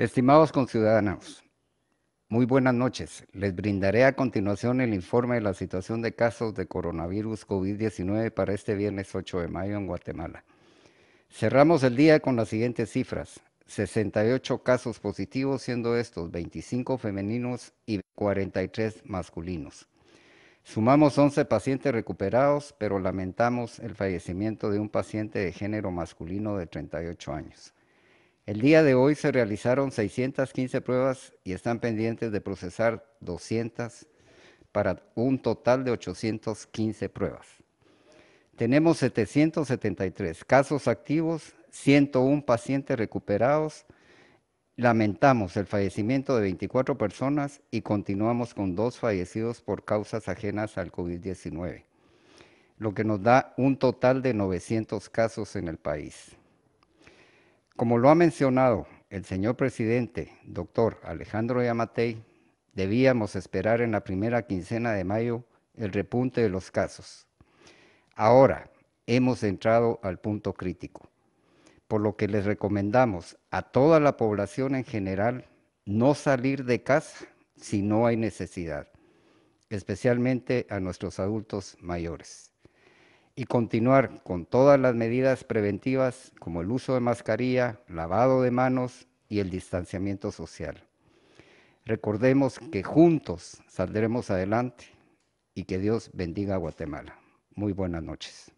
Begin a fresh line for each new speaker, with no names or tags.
Estimados conciudadanos, muy buenas noches. Les brindaré a continuación el informe de la situación de casos de coronavirus COVID-19 para este viernes 8 de mayo en Guatemala. Cerramos el día con las siguientes cifras. 68 casos positivos, siendo estos 25 femeninos y 43 masculinos. Sumamos 11 pacientes recuperados, pero lamentamos el fallecimiento de un paciente de género masculino de 38 años. El día de hoy se realizaron 615 pruebas y están pendientes de procesar 200 para un total de 815 pruebas. Tenemos 773 casos activos, 101 pacientes recuperados. Lamentamos el fallecimiento de 24 personas y continuamos con dos fallecidos por causas ajenas al COVID-19, lo que nos da un total de 900 casos en el país. Como lo ha mencionado el señor presidente, doctor Alejandro Yamatei, debíamos esperar en la primera quincena de mayo el repunte de los casos. Ahora hemos entrado al punto crítico, por lo que les recomendamos a toda la población en general no salir de casa si no hay necesidad, especialmente a nuestros adultos mayores y continuar con todas las medidas preventivas como el uso de mascarilla, lavado de manos y el distanciamiento social. Recordemos que juntos saldremos adelante y que Dios bendiga a Guatemala. Muy buenas noches.